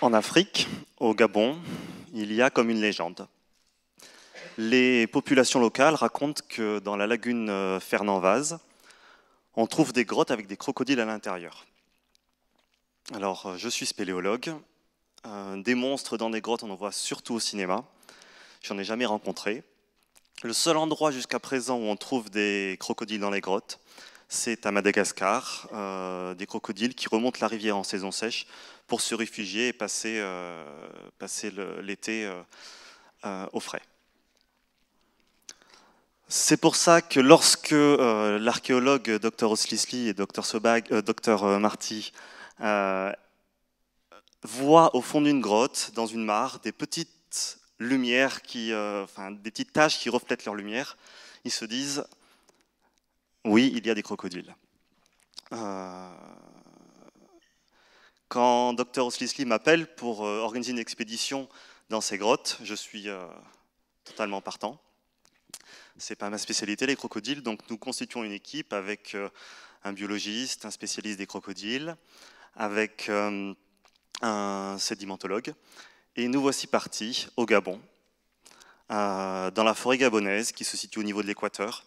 En Afrique, au Gabon, il y a comme une légende. Les populations locales racontent que dans la lagune euh, Fernand-Vase, on trouve des grottes avec des crocodiles à l'intérieur. Alors, euh, je suis spéléologue. Euh, des monstres dans des grottes, on en voit surtout au cinéma. J'en ai jamais rencontré. Le seul endroit jusqu'à présent où on trouve des crocodiles dans les grottes, c'est à Madagascar, euh, des crocodiles qui remontent la rivière en saison sèche pour se réfugier et passer, euh, l'été euh, au frais. C'est pour ça que lorsque l'archéologue Dr Oslisli et Dr, Sobag, Dr Marty voient au fond d'une grotte, dans une mare, des petites lumières, qui, enfin, des petites taches qui reflètent leur lumière, ils se disent oui, il y a des crocodiles. Euh, quand Dr. Oslisli m'appelle pour euh, organiser une expédition dans ces grottes, je suis euh, totalement partant. Ce n'est pas ma spécialité, les crocodiles, donc nous constituons une équipe avec un biologiste, un spécialiste des crocodiles, avec un sédimentologue. Et nous voici partis au Gabon, dans la forêt gabonaise qui se situe au niveau de l'équateur.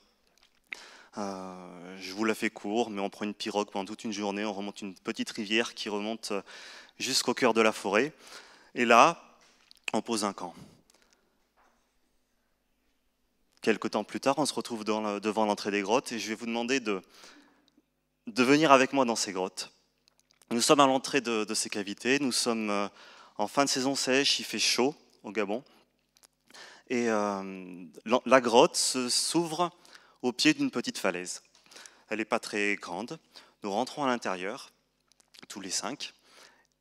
Euh, je vous la fais court, mais on prend une pirogue pendant toute une journée, on remonte une petite rivière qui remonte euh, jusqu'au cœur de la forêt. Et là, on pose un camp. Quelque temps plus tard, on se retrouve devant l'entrée des grottes et je vais vous demander de, venir avec moi dans ces grottes. Nous sommes à l'entrée de, ces cavités, nous sommes euh, en fin de saison sèche, il fait chaud au Gabon. Et la grotte s'ouvre au pied d'une petite falaise. Elle n'est pas très grande. Nous rentrons à l'intérieur, tous les cinq,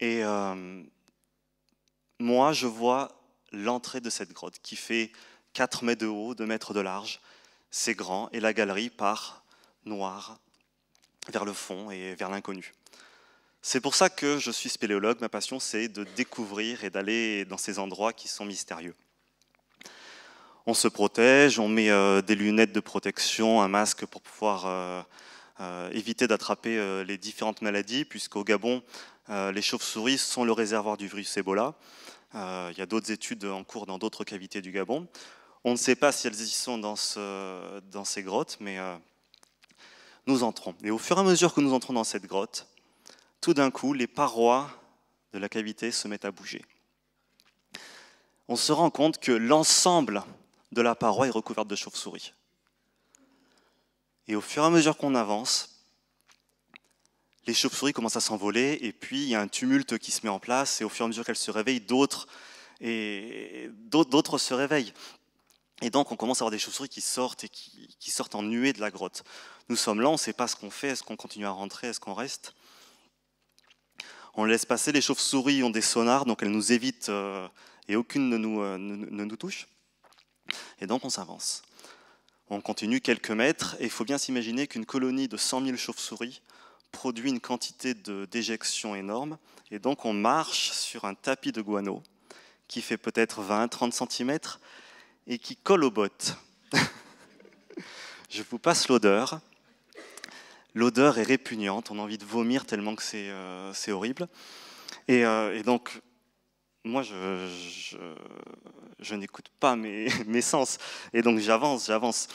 et euh, moi, je vois l'entrée de cette grotte qui fait 4 mètres de haut, 2 mètres de large. C'est grand, et la galerie part noire vers le fond et vers l'inconnu. C'est pour ça que je suis spéléologue. Ma passion, c'est de découvrir et d'aller dans ces endroits qui sont mystérieux on se protège, on met euh, des lunettes de protection, un masque pour pouvoir euh, euh, éviter d'attraper les différentes maladies, puisqu'au Gabon, les chauves-souris sont le réservoir du virus Ebola. Il y a d'autres études en cours dans d'autres cavités du Gabon. On ne sait pas si elles y sont dans, dans ces grottes, mais nous entrons. Et au fur et à mesure que nous entrons dans cette grotte, tout d'un coup, les parois de la cavité se mettent à bouger. On se rend compte que l'ensemble de la paroi est recouverte de chauves-souris. Et au fur et à mesure qu'on avance, les chauves-souris commencent à s'envoler, et puis il y a un tumulte qui se met en place, et au fur et à mesure qu'elles se réveillent, d'autres et d'autres se réveillent. Et donc on commence à avoir des chauves-souris qui sortent et qui, sortent en nuée de la grotte. Nous sommes là, on ne sait pas ce qu'on fait, est-ce qu'on continue à rentrer, est-ce qu'on reste. On laisse passer, les chauves-souris ont des sonars, donc elles nous évitent euh, et aucune nous, euh, ne nous touche et donc on s'avance. On continue quelques mètres, et il faut bien s'imaginer qu'une colonie de 100 000 chauves-souris produit une quantité de déjection énorme, et donc on marche sur un tapis de guano qui fait peut-être 20-30 cm et qui colle aux bottes. Je vous passe l'odeur. L'odeur est répugnante, on a envie de vomir tellement que c'est euh, horrible. et euh, donc moi, je, n'écoute pas mes, sens. Et donc j'avance, j'avance.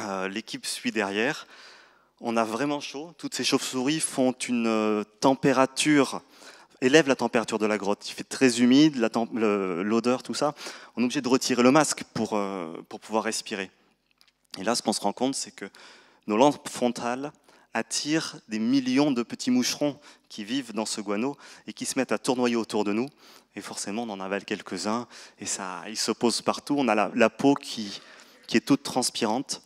Euh, l'équipe suit derrière. On a vraiment chaud. Toutes ces chauves-souris font une euh, température, élèvent la température de la grotte. Il fait très humide, l'odeur, tout ça. On est obligé de retirer le masque pour, euh, pour pouvoir respirer. Et là, ce qu'on se rend compte, c'est que nos lampes frontales attire des millions de petits moucherons qui vivent dans ce guano et qui se mettent à tournoyer autour de nous. Et forcément, on en avale quelques-uns et ça, ils se posent partout. On a la, peau qui, qui est toute transpirante.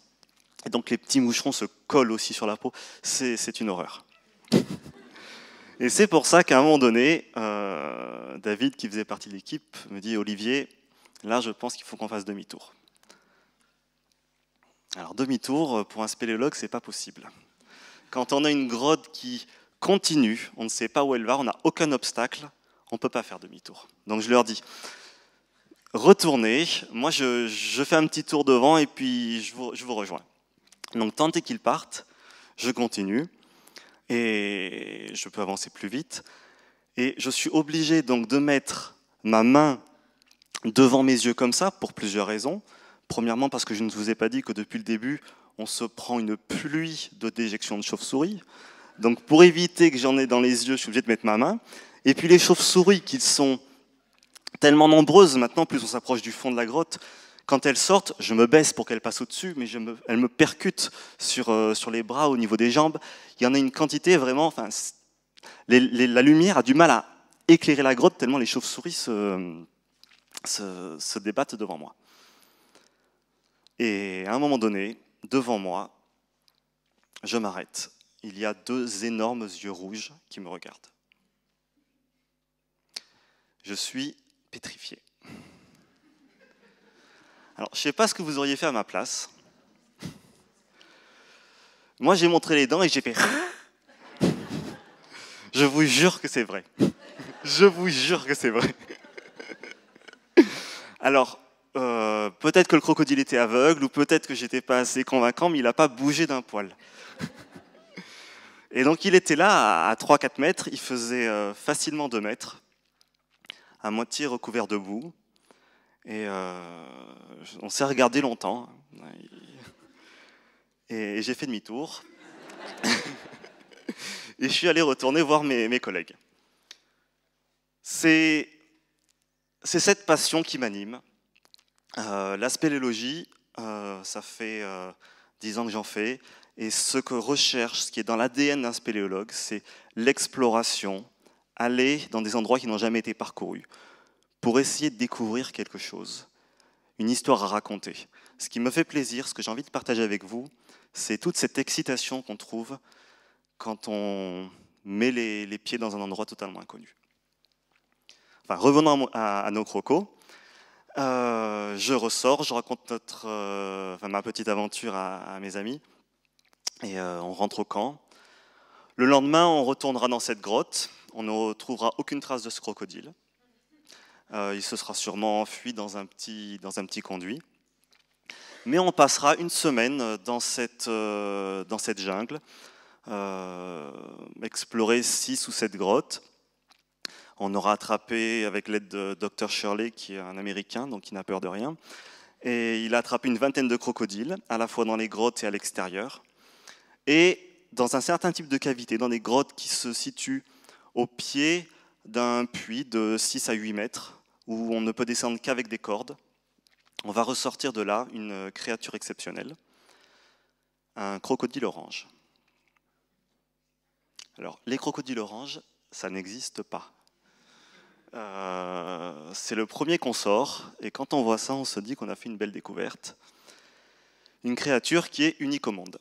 Et donc les petits moucherons se collent aussi sur la peau. C'est une horreur. Et c'est pour ça qu'à un moment donné, euh, David, qui faisait partie de l'équipe, me dit Olivier, là je pense qu'il faut qu'on fasse demi-tour. Alors demi-tour, pour un spéléologue, c'est pas possible. Quand on a une grotte qui continue, on ne sait pas où elle va, on n'a aucun obstacle, on ne peut pas faire demi-tour. Donc je leur dis, retournez, moi je, fais un petit tour devant et puis je vous, rejoins. Donc tentez qu'ils partent, je continue et je peux avancer plus vite. Et je suis obligé donc de mettre ma main devant mes yeux comme ça pour plusieurs raisons. Premièrement parce que je ne vous ai pas dit que depuis le début, on se prend une pluie de déjections de chauves-souris. Donc pour éviter que j'en ai dans les yeux, je suis obligé de mettre ma main. Et puis les chauves-souris, qui sont tellement nombreuses maintenant, plus on s'approche du fond de la grotte, quand elles sortent, je me baisse pour qu'elles passent au-dessus, mais je me, elles me percutent sur, euh, sur les bras, au niveau des jambes. Il y en a une quantité vraiment... Enfin, la lumière a du mal à éclairer la grotte tellement les chauves-souris se débattent devant moi. Et à un moment donné, Devant moi, je m'arrête. Il y a deux énormes yeux rouges qui me regardent. Je suis pétrifié. Alors, je ne sais pas ce que vous auriez fait à ma place. Moi, j'ai montré les dents et j'ai fait. Je vous jure que c'est vrai. Je vous jure que c'est vrai. Alors, euh, peut-être que le crocodile était aveugle ou peut-être que j'étais pas assez convaincant, mais il a pas bougé d'un poil. Et donc il était là à 3-4 mètres, il faisait euh, facilement 2 mètres, à moitié recouvert de boue. Et euh, on s'est regardé longtemps. Et j'ai fait demi-tour. et je suis allé retourner voir mes collègues. C'est cette passion qui m'anime. Euh, L'aspéléologie, la euh, ça fait euh, dix ans que j'en fais, et ce que recherche, ce qui est dans l'ADN d'un spéléologue, c'est l'exploration, aller dans des endroits qui n'ont jamais été parcourus, pour essayer de découvrir quelque chose, une histoire à raconter. Ce qui me fait plaisir, ce que j'ai envie de partager avec vous, c'est toute cette excitation qu'on trouve quand on met les, pieds dans un endroit totalement inconnu. Enfin, revenons à, à nos crocos. Euh, je ressors, je raconte notre, euh, ma petite aventure à, mes amis et euh, on rentre au camp. Le lendemain, on retournera dans cette grotte. On ne retrouvera aucune trace de ce crocodile. il se sera sûrement enfui dans un petit, dans un petit conduit. Mais on passera une semaine dans cette, dans cette jungle, explorer six ou sept grottes. On aura attrapé, avec l'aide de Dr Shirley, qui est un Américain, donc il n'a peur de rien, et il a attrapé une vingtaine de crocodiles, à la fois dans les grottes et à l'extérieur. Et dans un certain type de cavité, dans des grottes qui se situent au pied d'un puits de 6 à 8 mètres, où on ne peut descendre qu'avec des cordes, on va ressortir de là une créature exceptionnelle, un crocodile orange. Alors, les crocodiles oranges, ça n'existe pas. Euh, c'est le premier qu'on sort, et quand on voit ça, on se dit qu'on a fait une belle découverte. Une créature qui est unique au monde.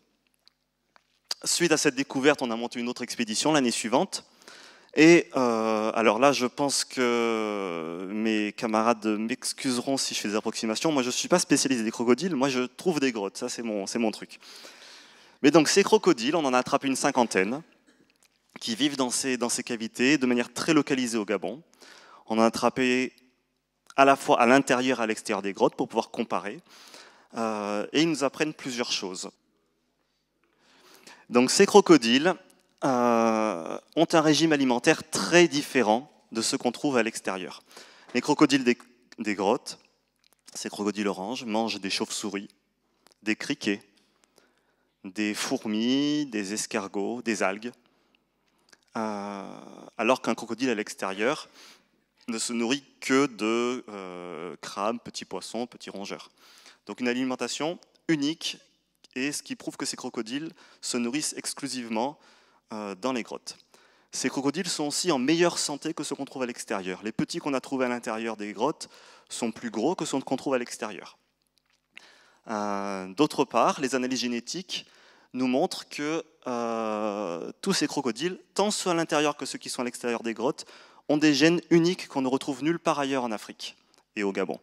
Suite à cette découverte, on a monté une autre expédition l'année suivante. Et euh, alors là, je pense que mes camarades m'excuseront si je fais des approximations. Moi, je ne suis pas spécialisé des crocodiles, moi, je trouve des grottes, ça, c'est mon, mon truc. Mais donc, ces crocodiles, on en a attrapé une cinquantaine qui vivent dans dans ces cavités de manière très localisée au Gabon. On a attrapé à la fois à l'intérieur et à l'extérieur des grottes pour pouvoir comparer. Euh, et ils nous apprennent plusieurs choses. Donc ces crocodiles euh, ont un régime alimentaire très différent de ceux qu'on trouve à l'extérieur. Les crocodiles des, grottes, ces crocodiles oranges, mangent des chauves-souris, des criquets, des fourmis, des escargots, des algues. Euh, alors qu'un crocodile à l'extérieur ne se nourrit que de euh, crabes, petits poissons, petits rongeurs. Donc une alimentation unique, et ce qui prouve que ces crocodiles se nourrissent exclusivement euh, dans les grottes. Ces crocodiles sont aussi en meilleure santé que ceux qu'on trouve à l'extérieur. Les petits qu'on a trouvés à l'intérieur des grottes sont plus gros que ceux qu'on trouve à l'extérieur. Euh, d'autre part, les analyses génétiques nous montrent que euh, tous ces crocodiles, tant ceux à l'intérieur que ceux qui sont à l'extérieur des grottes, ont des gènes uniques qu'on ne retrouve nulle part ailleurs en Afrique et au Gabon.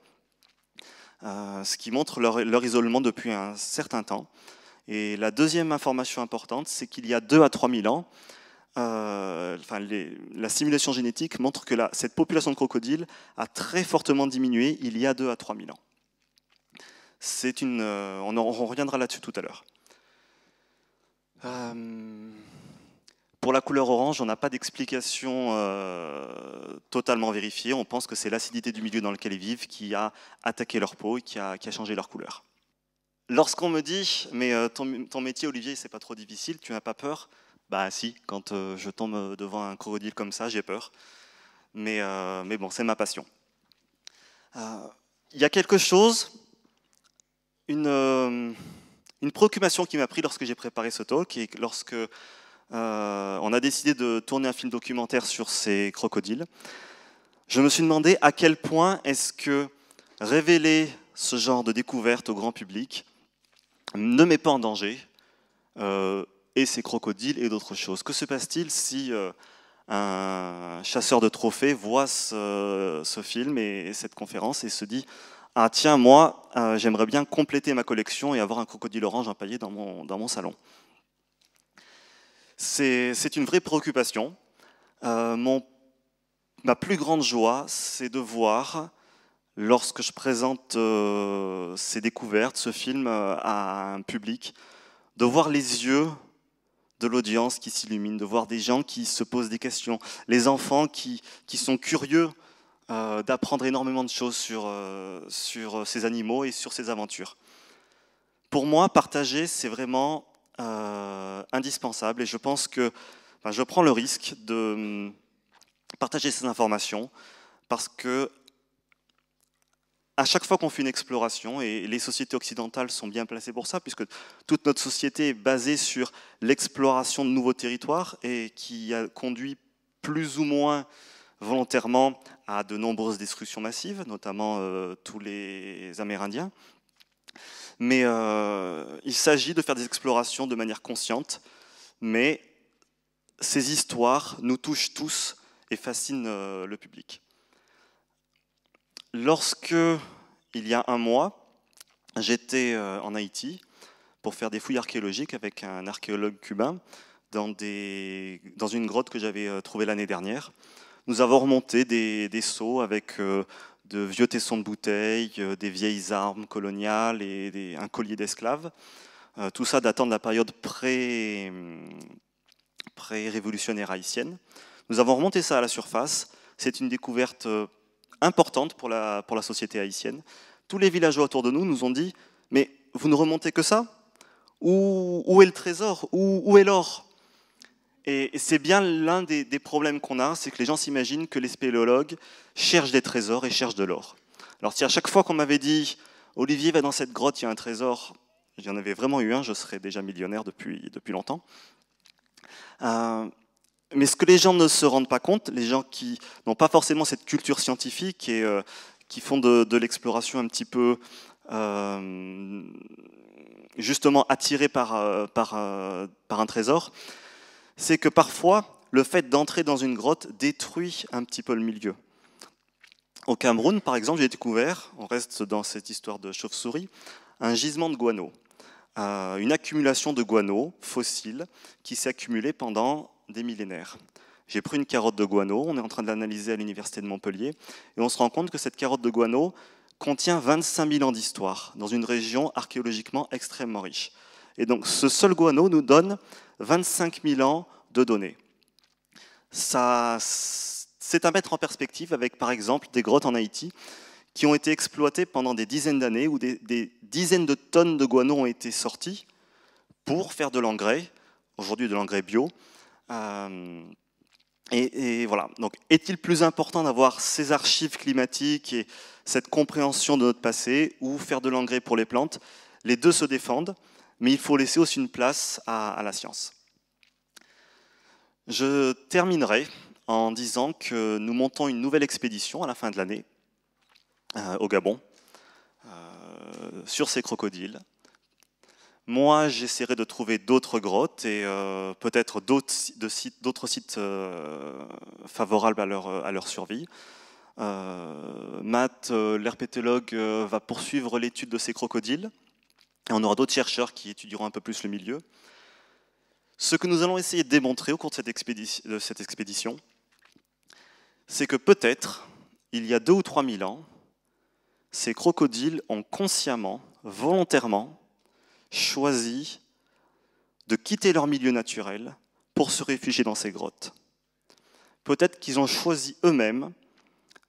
Euh, ce qui montre leur, isolement depuis un certain temps. Et la deuxième information importante, c'est qu'il y a 2 à 3 000 ans, euh, enfin, la simulation génétique montre que cette population de crocodiles a très fortement diminué il y a 2 à 3 000 ans. Une, euh, on, on, reviendra là-dessus tout à l'heure. Pour la couleur orange, on n'a pas d'explication euh, totalement vérifiée. On pense que c'est l'acidité du milieu dans lequel ils vivent qui a attaqué leur peau et qui a, changé leur couleur. Lorsqu'on me dit, mais euh, ton, métier, Olivier, c'est pas trop difficile, tu n'as pas peur Bah si, quand euh, je tombe devant un crocodile comme ça, j'ai peur. Mais, mais bon, c'est ma passion. Il y a quelque chose, une, une préoccupation qui m'a pris lorsque j'ai préparé ce talk et lorsque euh, on a décidé de tourner un film documentaire sur ces crocodiles. Je me suis demandé à quel point est-ce que révéler ce genre de découverte au grand public ne met pas en danger euh, et ces crocodiles et d'autres choses. Que se passe-t-il si euh, un chasseur de trophées voit ce, film et, cette conférence et se dit Ah, tiens, moi, j'aimerais bien compléter ma collection et avoir un crocodile orange empaillé dans dans mon salon c'est une vraie préoccupation. Euh, ma plus grande joie, c'est de voir, lorsque je présente euh, ces découvertes, ce film euh, à un public, de voir les yeux de l'audience qui s'illuminent, de voir des gens qui se posent des questions, les enfants qui, sont curieux d'apprendre énormément de choses sur ces animaux et sur ces aventures. Pour moi, partager, c'est vraiment euh, indispensable. Et je pense que je prends le risque de hum, partager ces informations parce que à chaque fois qu'on fait une exploration, et les sociétés occidentales sont bien placées pour ça, puisque toute notre société est basée sur l'exploration de nouveaux territoires et qui a conduit plus ou moins volontairement à de nombreuses destructions massives, notamment euh, tous les Amérindiens, mais euh, il s'agit de faire des explorations de manière consciente, mais ces histoires nous touchent tous et fascinent euh, le public. Lorsque, il y a un mois, j'étais euh, en Haïti pour faire des fouilles archéologiques avec un archéologue cubain dans, des, dans une grotte que j'avais trouvée l'année dernière. Nous avons remonté des, des seaux avec de vieux tessons de bouteilles, euh, des vieilles armes coloniales et un collier d'esclaves. Euh, tout ça datant de la période euh, pré-révolutionnaire haïtienne. Nous avons remonté ça à la surface. C'est une découverte importante pour la, société haïtienne. Tous les villageois autour de nous nous ont dit, mais vous ne remontez que ça où, est le trésor où est l'or et c'est bien l'un des, problèmes qu'on a, c'est que les gens s'imaginent que les spéléologues cherchent des trésors et cherchent de l'or. Alors si à chaque fois qu'on m'avait dit Olivier va dans cette grotte, il y a un trésor, j'en avais vraiment eu un, je serais déjà millionnaire depuis, depuis longtemps. Euh, mais ce que les gens ne se rendent pas compte, les gens qui n'ont pas forcément cette culture scientifique et euh, qui font de, l'exploration un petit peu euh, justement attirés par, par, par un trésor, c'est que parfois, le fait d'entrer dans une grotte détruit un petit peu le milieu. Au Cameroun, par exemple, j'ai découvert, on reste dans cette histoire de chauve-souris, un gisement de guano, euh, une accumulation de guano fossile qui s'est accumulée pendant des millénaires. J'ai pris une carotte de guano, on est en train de l'analyser à l'université de Montpellier, et on se rend compte que cette carotte de guano contient 25 000 ans d'histoire dans une région archéologiquement extrêmement riche. Et donc ce seul guano nous donne 25 000 ans de données. Ça, c'est à mettre en perspective avec par exemple des grottes en Haïti qui ont été exploitées pendant des dizaines d'années où des, dizaines de tonnes de guano ont été sorties pour faire de l'engrais, aujourd'hui de l'engrais bio. Euh, et, voilà. Donc, est-il plus important d'avoir ces archives climatiques et cette compréhension de notre passé ou faire de l'engrais pour les plantes Les deux se défendent mais il faut laisser aussi une place à, la science. Je terminerai en disant que nous montons une nouvelle expédition à la fin de l'année euh, au Gabon euh, sur ces crocodiles. Moi, j'essaierai de trouver d'autres grottes et euh, peut-être d'autres sites, favorables à leur survie. Matt, l'herpétologue, va poursuivre l'étude de ces crocodiles. Et on aura d'autres chercheurs qui étudieront un peu plus le milieu. Ce que nous allons essayer de démontrer au cours de cette expédition, c'est que peut-être, il y a deux ou trois mille ans, ces crocodiles ont consciemment, volontairement, choisi de quitter leur milieu naturel pour se réfugier dans ces grottes. Peut-être qu'ils ont choisi eux-mêmes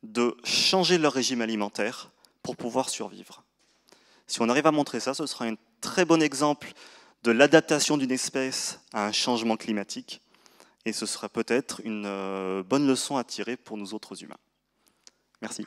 de changer leur régime alimentaire pour pouvoir survivre. Si on arrive à montrer ça, ce sera un très bon exemple de l'adaptation d'une espèce à un changement climatique, et ce sera peut-être une euh, bonne leçon à tirer pour nous autres humains. Merci.